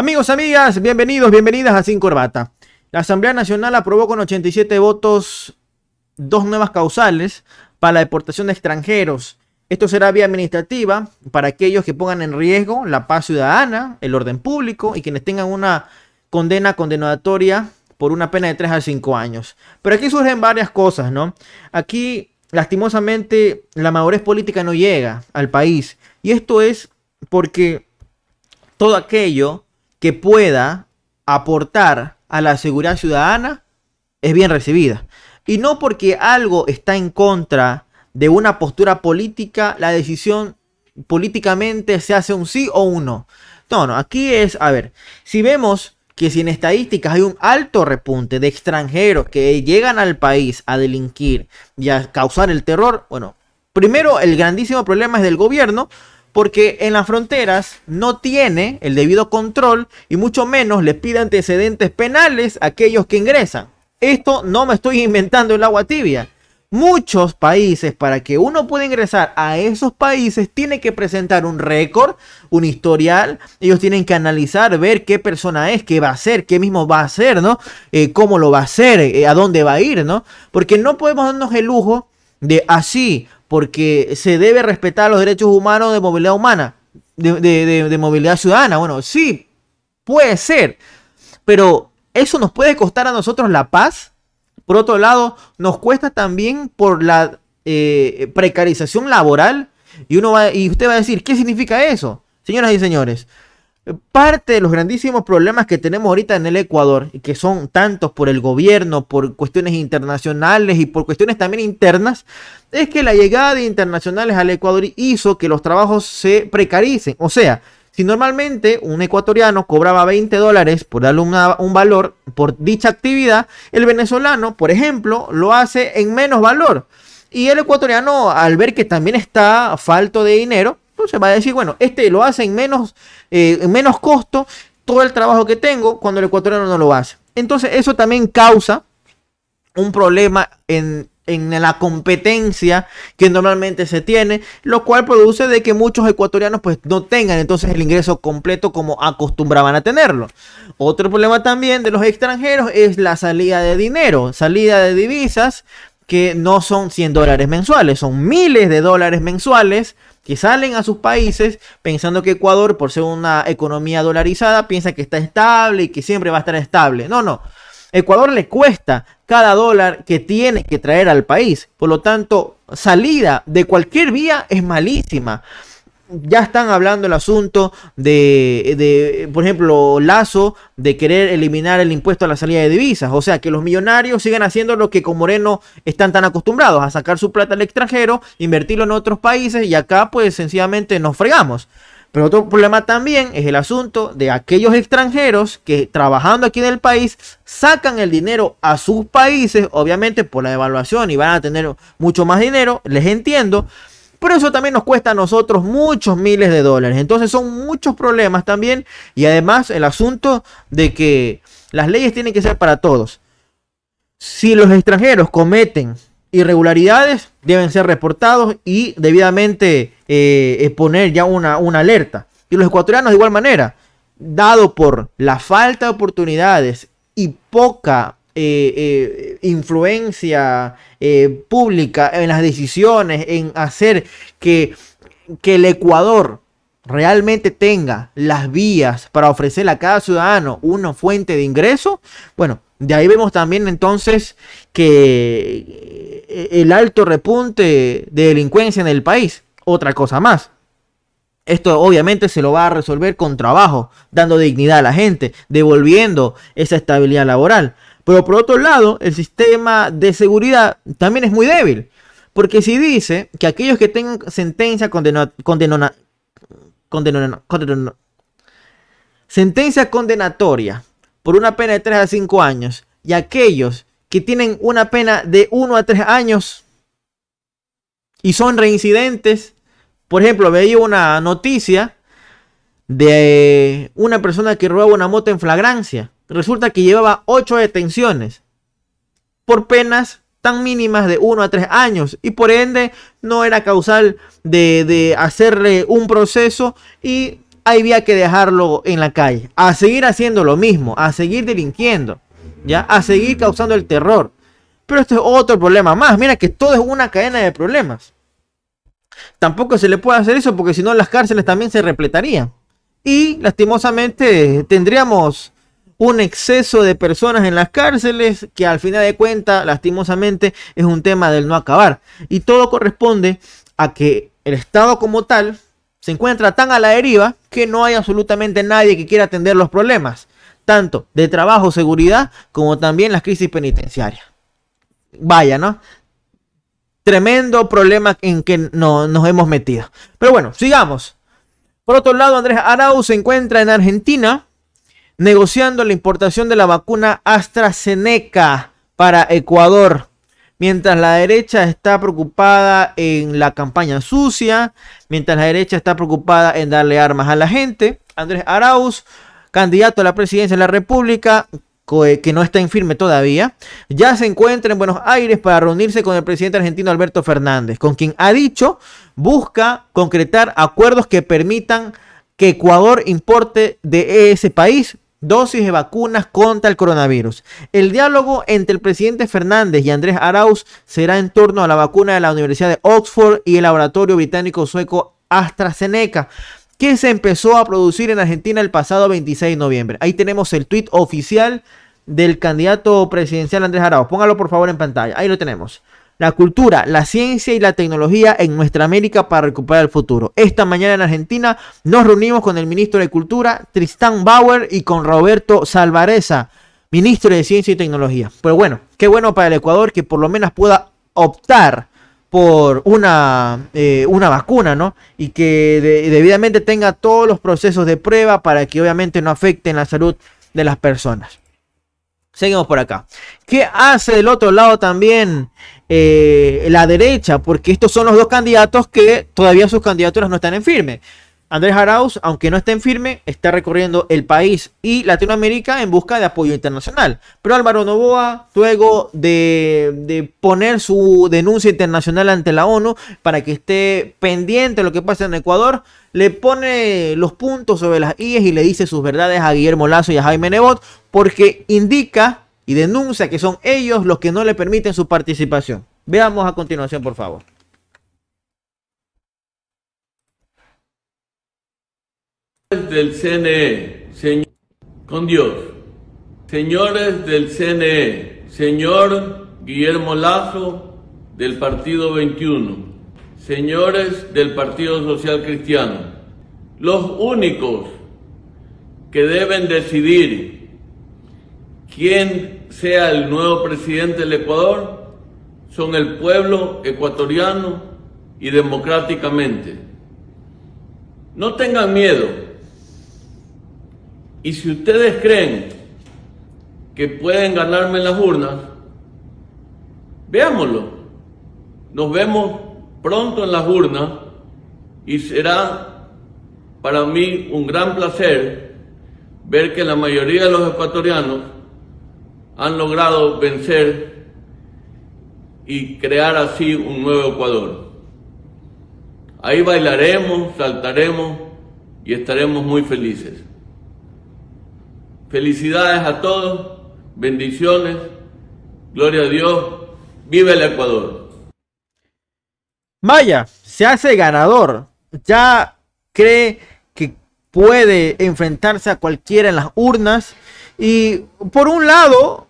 Amigos, amigas, bienvenidos, bienvenidas a Sin Corbata. La Asamblea Nacional aprobó con 87 votos dos nuevas causales para la deportación de extranjeros. Esto será vía administrativa para aquellos que pongan en riesgo la paz ciudadana, el orden público y quienes tengan una condena condenatoria por una pena de 3 a 5 años. Pero aquí surgen varias cosas, ¿no? Aquí, lastimosamente, la madurez política no llega al país. Y esto es porque todo aquello que pueda aportar a la seguridad ciudadana es bien recibida. Y no porque algo está en contra de una postura política, la decisión políticamente se hace un sí o un no. No, no, aquí es, a ver, si vemos que si en estadísticas hay un alto repunte de extranjeros que llegan al país a delinquir y a causar el terror, bueno, primero el grandísimo problema es del gobierno, porque en las fronteras no tiene el debido control y mucho menos le pide antecedentes penales a aquellos que ingresan. Esto no me estoy inventando el agua tibia. Muchos países, para que uno pueda ingresar a esos países, tiene que presentar un récord, un historial. Ellos tienen que analizar, ver qué persona es, qué va a hacer, qué mismo va a hacer, ¿no? Eh, cómo lo va a hacer, eh, a dónde va a ir, ¿no? Porque no podemos darnos el lujo de así ah, porque se debe respetar los derechos humanos de movilidad humana, de, movilidad ciudadana. Bueno, sí, puede ser, pero eso nos puede costar a nosotros la paz. Por otro lado, nos cuesta también por la eh, precarización laboral. Y, uno va, y usted va a decir, ¿qué significa eso? Señoras y señores, parte de los grandísimos problemas que tenemos ahorita en el Ecuador, y que son tantos por el gobierno, por cuestiones internacionales y por cuestiones también internas, es que la llegada de internacionales al Ecuador hizo que los trabajos se precaricen. O sea, si normalmente un ecuatoriano cobraba 20 dólares por darle un valor por dicha actividad, el venezolano, por ejemplo, lo hace en menos valor. Y el ecuatoriano, al ver que también está falto de dinero, se va a decir, bueno, este lo hace en menos, eh, menos costo todo el trabajo que tengo cuando el ecuatoriano no lo hace. Entonces eso también causa un problema en, en la competencia que normalmente se tiene, lo cual produce de que muchos ecuatorianos pues no tengan entonces el ingreso completo como acostumbraban a tenerlo. Otro problema también de los extranjeros es la salida de dinero, salida de divisas que no son 100 dólares mensuales, son miles de dólares mensuales que salen a sus países pensando que Ecuador, por ser una economía dolarizada, piensa que está estable y que siempre va a estar estable. No, no. Ecuador le cuesta cada dólar que tiene que traer al país. Por lo tanto, salida de cualquier vía es malísima ya están hablando el asunto de, por ejemplo, Lazo de querer eliminar el impuesto a la salida de divisas. O sea, que los millonarios siguen haciendo lo que con Moreno están tan acostumbrados, a sacar su plata al extranjero, invertirlo en otros países y acá pues sencillamente nos fregamos. Pero otro problema también es el asunto de aquellos extranjeros que trabajando aquí en el país sacan el dinero a sus países, obviamente por la devaluación y van a tener mucho más dinero, les entiendo pero eso también nos cuesta a nosotros muchos miles de dólares. Entonces son muchos problemas también. Y además el asunto de que las leyes tienen que ser para todos. Si los extranjeros cometen irregularidades, deben ser reportados y debidamente eh, poner ya una, una alerta. Y los ecuatorianos de igual manera, dado por la falta de oportunidades y poca eh, eh, influencia eh, pública en las decisiones, en hacer que, que el Ecuador realmente tenga las vías para ofrecer a cada ciudadano una fuente de ingreso, bueno, de ahí vemos también entonces que el alto repunte de delincuencia en el país, otra cosa más. Esto obviamente se lo va a resolver con trabajo, dando dignidad a la gente, devolviendo esa estabilidad laboral. Pero por otro lado, el sistema de seguridad también es muy débil. Porque si dice que aquellos que tengan sentencia sentencia condenatoria por una pena de 3 a 5 años y aquellos que tienen una pena de 1 a 3 años y son reincidentes, por ejemplo, veía una noticia de una persona que roba una moto en flagrancia resulta que llevaba ocho detenciones por penas tan mínimas de 1 a tres años y por ende no era causal de, hacerle un proceso y había que dejarlo en la calle, a seguir haciendo lo mismo, a seguir delinquiendo, ¿ya? A seguir causando el terror. Pero este es otro problema más, mira que todo es una cadena de problemas. Tampoco se le puede hacer eso porque si no las cárceles también se repletarían. Y lastimosamente tendríamos un exceso de personas en las cárceles que al final de cuentas, lastimosamente, es un tema del no acabar. Y todo corresponde a que el Estado como tal se encuentra tan a la deriva que no hay absolutamente nadie que quiera atender los problemas, tanto de trabajo, seguridad, como también las crisis penitenciarias. Vaya, ¿no? Tremendo problema en que no, nos hemos metido. Pero bueno, sigamos. Por otro lado, Andrés Arau se encuentra en Argentina negociando la importación de la vacuna AstraZeneca para Ecuador. Mientras la derecha está preocupada en la campaña sucia, mientras la derecha está preocupada en darle armas a la gente, Andrés Arauz, candidato a la presidencia de la República, eh, que no está en firme todavía, ya se encuentra en Buenos Aires para reunirse con el presidente argentino Alberto Fernández, con quien ha dicho busca concretar acuerdos que permitan que Ecuador importe de ese país dosis de vacunas contra el coronavirus. El diálogo entre el presidente Fernández y Andrés Arauz será en torno a la vacuna de la Universidad de Oxford y el laboratorio británico sueco AstraZeneca que se empezó a producir en Argentina el pasado 26 de noviembre. Ahí tenemos el tuit oficial del candidato presidencial Andrés Arauz. Póngalo por favor en pantalla. Ahí lo tenemos la cultura, la ciencia y la tecnología en nuestra América para recuperar el futuro. Esta mañana en Argentina nos reunimos con el ministro de Cultura, Tristán Bauer, y con Roberto Salvareza, ministro de Ciencia y Tecnología. Pues bueno, qué bueno para el Ecuador que por lo menos pueda optar por una, eh, una vacuna, ¿no? Y que debidamente tenga todos los procesos de prueba para que obviamente no afecten la salud de las personas. Seguimos por acá. ¿Qué hace del otro lado también eh, la derecha? Porque estos son los dos candidatos que todavía sus candidaturas no están en firme. Andrés Arauz, aunque no esté en firme, está recorriendo el país y Latinoamérica en busca de apoyo internacional. Pero Álvaro Novoa, luego de, poner su denuncia internacional ante la ONU para que esté pendiente de lo que pasa en Ecuador, le pone los puntos sobre las IES y le dice sus verdades a Guillermo Lazo y a Jaime Nebot, porque indica y denuncia que son ellos los que no le permiten su participación. Veamos a continuación, por favor. del CNE, señor, con Dios. Señores del CNE, señor Guillermo Lazo del Partido 21, señores del Partido Social Cristiano, los únicos que deben decidir quién sea el nuevo presidente del Ecuador son el pueblo ecuatoriano y democráticamente. No tengan miedo y si ustedes creen que pueden ganarme en las urnas, veámoslo. Nos vemos pronto en las urnas y será para mí un gran placer ver que la mayoría de los ecuatorianos han logrado vencer y crear así un nuevo Ecuador. Ahí bailaremos, saltaremos y estaremos muy felices. Felicidades a todos, bendiciones, gloria a Dios, vive el Ecuador. Maya se hace ganador, ya cree que puede enfrentarse a cualquiera en las urnas y por un lado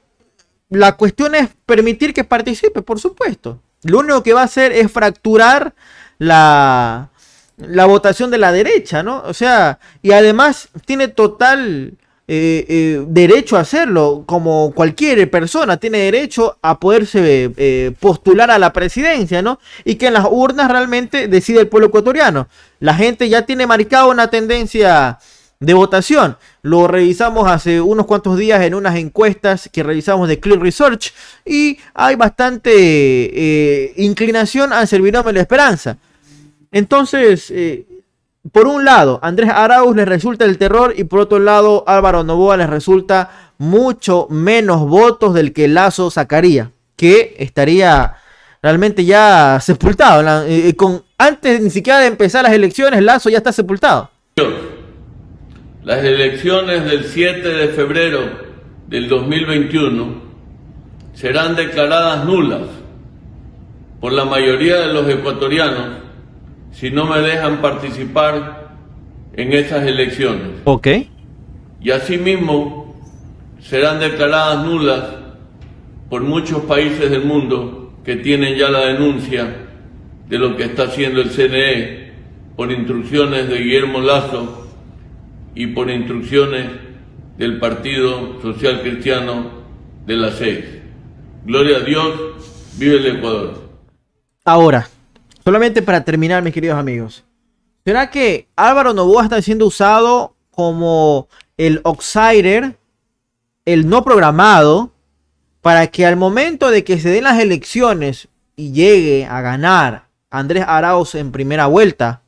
la cuestión es permitir que participe, por supuesto. Lo único que va a hacer es fracturar la, la votación de la derecha, ¿no? O sea, y además tiene total eh, eh, derecho a hacerlo, como cualquier persona tiene derecho a poderse eh, postular a la presidencia, ¿no? Y que en las urnas realmente decide el pueblo ecuatoriano. La gente ya tiene marcada una tendencia de votación. Lo revisamos hace unos cuantos días en unas encuestas que realizamos de Clear Research y hay bastante inclinación al servirnos la esperanza. Entonces, por un lado, Andrés Arauz les resulta el terror y por otro lado, Álvaro Novoa les resulta mucho menos votos del que Lazo sacaría, que estaría realmente ya sepultado. Eh, eh, con, antes ni siquiera de empezar las elecciones, Lazo ya está sepultado. Las elecciones del 7 de febrero del 2021 serán declaradas nulas por la mayoría de los ecuatorianos si no me dejan participar en esas elecciones. Ok. Y asimismo serán declaradas nulas por muchos países del mundo que tienen ya la denuncia de lo que está haciendo el CNE por instrucciones de Guillermo Lazo y por instrucciones del Partido Social Cristiano de las seis. Gloria a Dios, vive el Ecuador. Ahora, Solamente para terminar, mis queridos amigos. ¿Será que Álvaro Novoa está siendo usado como el outsider, el no programado, para que al momento de que se den las elecciones y llegue a ganar Andrés Arauz en primera vuelta,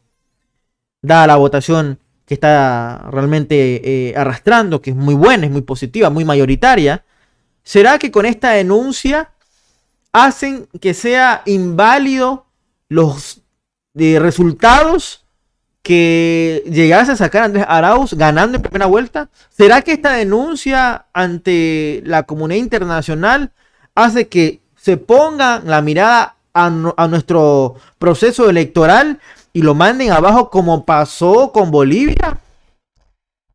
dada la votación que está realmente eh, arrastrando, que es muy buena, es muy positiva, muy mayoritaria, ¿será que con esta denuncia hacen que sea inválido los de resultados que llegase a sacar Andrés Arauz ganando en primera vuelta? ¿Será que esta denuncia ante la comunidad internacional hace que se ponga la mirada a nuestro proceso electoral y lo manden abajo como pasó con Bolivia?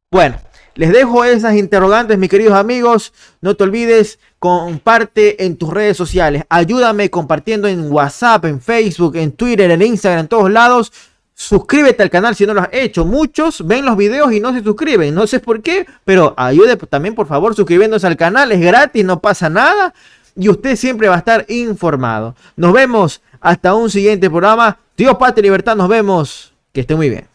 Bueno, les dejo esas interrogantes, mis queridos amigos. No te olvides, comparte en tus redes sociales. Ayúdame compartiendo en WhatsApp, en Facebook, en Twitter, en Instagram, en todos lados. Suscríbete al canal si no lo has hecho. Muchos ven los videos y no se suscriben. No sé por qué, pero ayude también por favor suscribiéndose al canal. Es gratis, no pasa nada. Y usted siempre va a estar informado. Nos vemos hasta un siguiente programa. Dios, Patria y Libertad, nos vemos. Que esté muy bien.